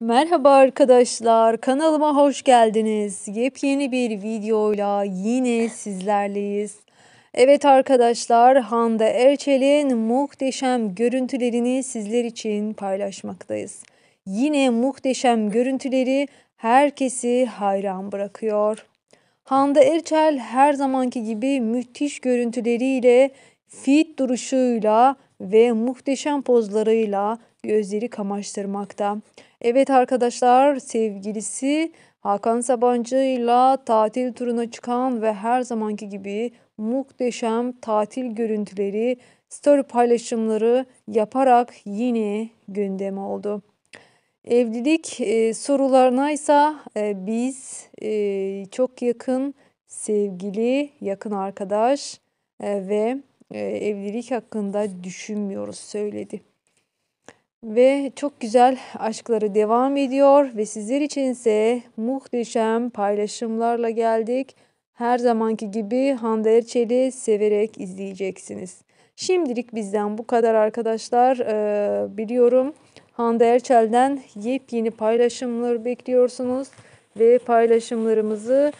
Merhaba arkadaşlar, kanalıma hoş geldiniz. Yepyeni bir videoyla yine sizlerleyiz. Evet arkadaşlar, Hande Erçel'in muhteşem görüntülerini sizler için paylaşmaktayız. Yine muhteşem görüntüleri herkesi hayran bırakıyor. Hande Erçel her zamanki gibi müthiş görüntüleriyle Fit duruşuyla ve muhteşem pozlarıyla gözleri kamaştırmakta. Evet arkadaşlar sevgilisi Hakan Sabancıyla tatil turuna çıkan ve her zamanki gibi muhteşem tatil görüntüleri, story paylaşımları yaparak yine gündeme oldu. Evlilik e, sorularına ise e, biz e, çok yakın sevgili, yakın arkadaş e, ve ee, evlilik hakkında düşünmüyoruz söyledi. Ve çok güzel aşkları devam ediyor ve sizler için ise muhteşem paylaşımlarla geldik. Her zamanki gibi Hande Erçel'i severek izleyeceksiniz. Şimdilik bizden bu kadar arkadaşlar. Ee, biliyorum Hande Erçel'den yepyeni paylaşımları bekliyorsunuz ve paylaşımlarımızı